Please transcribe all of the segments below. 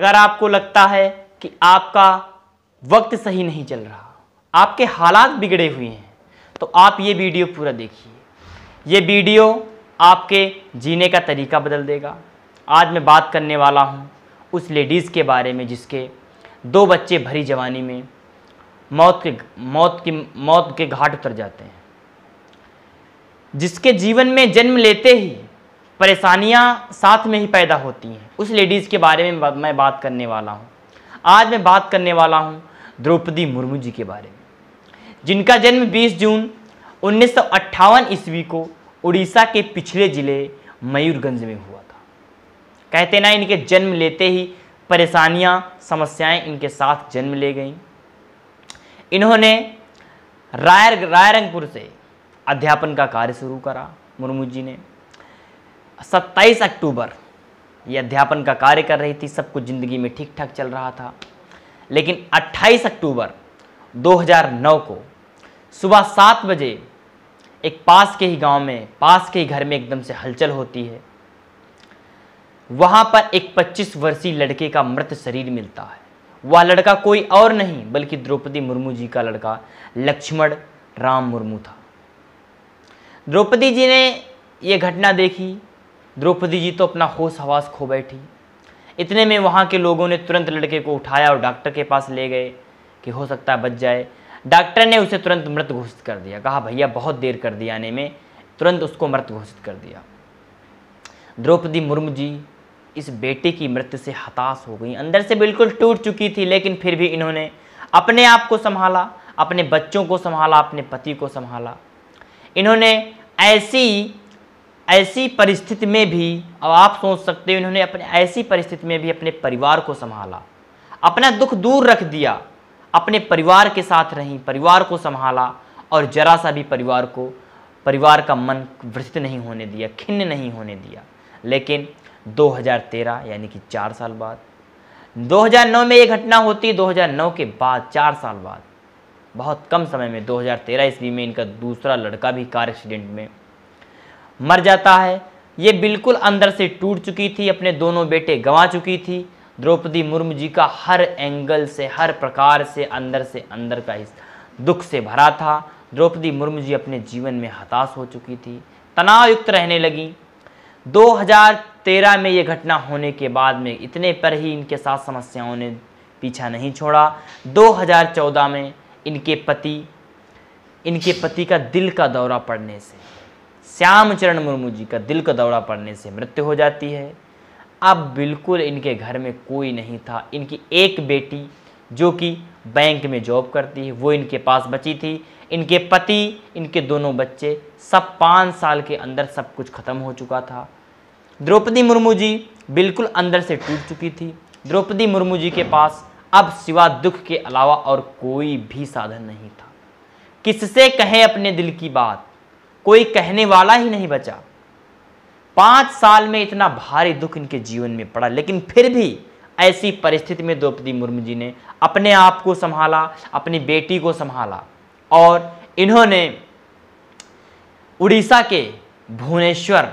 अगर आपको लगता है कि आपका वक्त सही नहीं चल रहा आपके हालात बिगड़े हुए हैं तो आप ये वीडियो पूरा देखिए ये वीडियो आपके जीने का तरीका बदल देगा आज मैं बात करने वाला हूँ उस लेडीज़ के बारे में जिसके दो बच्चे भरी जवानी में मौत के मौत की मौत के घाट उतर जाते हैं जिसके जीवन में जन्म लेते ही परेशानियाँ साथ में ही पैदा होती हैं उस लेडीज़ के बारे में मैं बात करने वाला हूँ आज मैं बात करने वाला हूँ द्रौपदी मुर्मू जी के बारे में जिनका जन्म 20 जून उन्नीस ईस्वी को उड़ीसा के पिछले ज़िले मयूरगंज में हुआ था कहते ना इनके जन्म लेते ही परेशानियां समस्याएं इनके साथ जन्म ले गईं इन्होंने राय रायरंगपुर से अध्यापन का कार्य शुरू करा मुर्मू जी ने 27 अक्टूबर ये अध्यापन का कार्य कर रही थी सब कुछ ज़िंदगी में ठीक ठाक चल रहा था लेकिन 28 अक्टूबर 2009 को सुबह सात बजे एक पास के ही गांव में पास के ही घर में एकदम से हलचल होती है वहाँ पर एक 25 वर्षीय लड़के का मृत शरीर मिलता है वह लड़का कोई और नहीं बल्कि द्रौपदी मुर्मू जी का लड़का लक्ष्मण राम मुर्मू था द्रौपदी जी ने यह घटना देखी द्रौपदी जी तो अपना होश हवास खो बैठी इतने में वहाँ के लोगों ने तुरंत लड़के को उठाया और डॉक्टर के पास ले गए कि हो सकता है बच जाए डॉक्टर ने उसे तुरंत मृत घोषित कर दिया कहा भैया बहुत देर कर दिया आने में तुरंत उसको मृत घोषित कर दिया द्रौपदी मुर्मू जी इस बेटे की मृत्यु से हताश हो गई अंदर से बिल्कुल टूट चुकी थी लेकिन फिर भी इन्होंने अपने आप को संभाला अपने बच्चों को संभाला अपने पति को संभाला इन्होंने ऐसी ऐसी परिस्थिति में भी अब आप सोच सकते हो इन्होंने अपने ऐसी परिस्थिति में भी अपने परिवार को संभाला अपना दुख दूर रख दिया अपने परिवार के साथ रहीं परिवार को संभाला और जरा सा भी परिवार को परिवार का मन विचलित नहीं होने दिया खिन्न नहीं होने दिया लेकिन 2013 यानी कि चार साल बाद 2009 में ये घटना होती 2009 के बाद चार साल बाद बहुत कम समय में 2013 ईस्वी में इनका दूसरा लड़का भी कार एक्सीडेंट में मर जाता है ये बिल्कुल अंदर से टूट चुकी थी अपने दोनों बेटे गंवा चुकी थी द्रौपदी मुर्मू जी का हर एंगल से हर प्रकार से अंदर से अंदर का हिस्सा दुख से भरा था द्रौपदी मुर्मू जी अपने जीवन में हताश हो चुकी थी तनावयुक्त रहने लगी 2013 में ये घटना होने के बाद में इतने पर ही इनके साथ समस्याओं ने पीछा नहीं छोड़ा 2014 में इनके पति इनके पति का दिल का दौरा पड़ने से श्याम चरण मुर्मू जी का दिल का दौरा पड़ने से मृत्यु हो जाती है अब बिल्कुल इनके घर में कोई नहीं था इनकी एक बेटी जो कि बैंक में जॉब करती है वो इनके पास बची थी इनके पति इनके दोनों बच्चे सब पाँच साल के अंदर सब कुछ ख़त्म हो चुका था द्रौपदी मुर्मू जी बिल्कुल अंदर से टूट चुकी थी द्रौपदी मुर्मू जी के पास अब सिवा दुख के अलावा और कोई भी साधन नहीं था किससे कहें अपने दिल की बात कोई कहने वाला ही नहीं बचा पाँच साल में इतना भारी दुख इनके जीवन में पड़ा लेकिन फिर भी ऐसी परिस्थिति में द्रौपदी मुर्मू जी ने अपने आप को संभाला अपनी बेटी को संभाला और इन्होंने उड़ीसा के भुवनेश्वर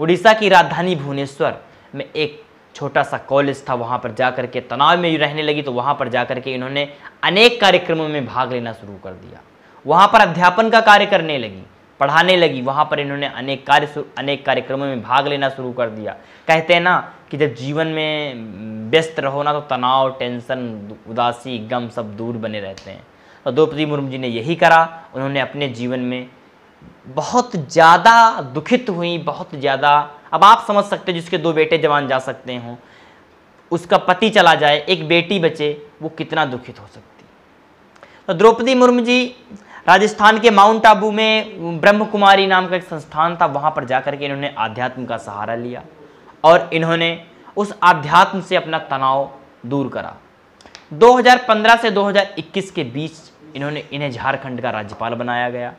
उड़ीसा की राजधानी भुवनेश्वर में एक छोटा सा कॉलेज था वहाँ पर जाकर के तनाव में रहने लगी तो वहाँ पर जा कर के इन्होंने अनेक कार्यक्रमों में भाग लेना शुरू कर दिया वहाँ पर अध्यापन का कार्य करने लगी पढ़ाने लगी वहाँ पर इन्होंने अनेक कार्य अनेक कार्यक्रमों में भाग लेना शुरू कर दिया कहते हैं ना कि जब जीवन में व्यस्त रहो ना तो तनाव टेंशन उदासी गम सब दूर बने रहते हैं तो द्रौपदी मुर्मू जी ने यही करा उन्होंने अपने जीवन में बहुत ज़्यादा दुखित हुई बहुत ज़्यादा अब आप समझ सकते हैं जिसके दो बेटे जवान जा सकते हों उसका पति चला जाए एक बेटी बचे वो कितना दुखित हो सकती तो द्रौपदी मुर्मू जी राजस्थान के माउंट आबू में ब्रह्म कुमारी नाम का एक संस्थान था वहाँ पर जाकर के इन्होंने आध्यात्म का सहारा लिया और इन्होंने उस आध्यात्म से अपना तनाव दूर करा 2015 से 2021 के बीच इन्होंने इन्हें झारखंड का राज्यपाल बनाया गया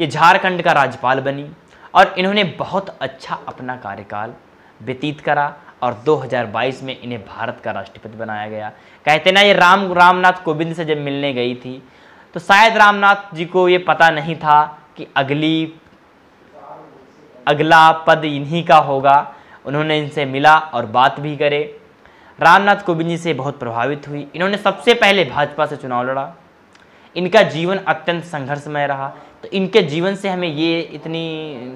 ये झारखंड का राज्यपाल बनी और इन्होंने बहुत अच्छा अपना कार्यकाल व्यतीत करा और 2022 में इन्हें भारत का राष्ट्रपति बनाया गया कहते ना ये राम रामनाथ कोविंद से जब मिलने गई थी तो शायद रामनाथ जी को ये पता नहीं था कि अगली अगला पद इन्हीं का होगा उन्होंने इनसे मिला और बात भी करे रामनाथ कोविंद जी से बहुत प्रभावित हुई इन्होंने सबसे पहले भाजपा से चुनाव लड़ा इनका जीवन अत्यंत संघर्षमय रहा तो इनके जीवन से हमें ये इतनी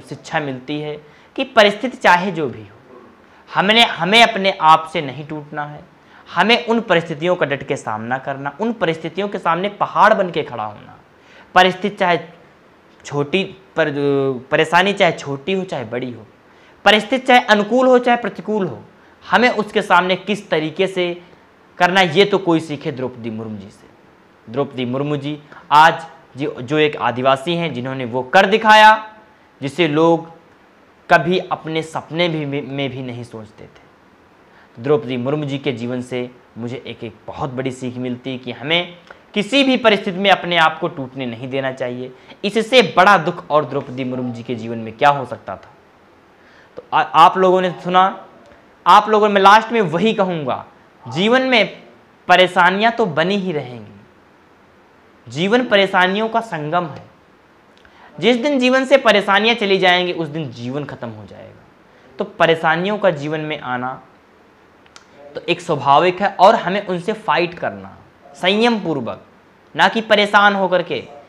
शिक्षा मिलती है कि परिस्थिति चाहे जो भी हो हमने हमें अपने आप से नहीं टूटना है हमें उन परिस्थितियों का डट के सामना करना उन परिस्थितियों के सामने पहाड़ बन के खड़ा होना परिस्थिति चाहे छोटी पर परेशानी चाहे छोटी हो चाहे बड़ी हो परिस्थिति चाहे अनुकूल हो चाहे प्रतिकूल हो हमें उसके सामने किस तरीके से करना ये तो कोई सीखे द्रौपदी मुर्मू जी से द्रौपदी मुर्मू जी आज जो एक आदिवासी हैं जिन्होंने वो कर दिखाया जिसे लोग कभी अपने सपने भी में भी नहीं सोचते थे द्रौपदी मुर्मू जी के जीवन से मुझे एक एक बहुत बड़ी सीख मिलती है कि हमें किसी भी परिस्थिति में अपने आप को टूटने नहीं देना चाहिए इससे बड़ा दुख और द्रौपदी मुर्मू जी के जीवन में क्या हो सकता था तो आ, आप लोगों ने सुना आप लोगों में लास्ट में वही कहूँगा जीवन में परेशानियाँ तो बनी ही रहेंगी जीवन परेशानियों का संगम है जिस दिन जीवन से परेशानियाँ चली जाएंगी उस दिन जीवन खत्म हो जाएगा तो परेशानियों का जीवन में आना तो एक स्वाभाविक है और हमें उनसे फाइट करना संयम पूर्वक ना कि परेशान होकर के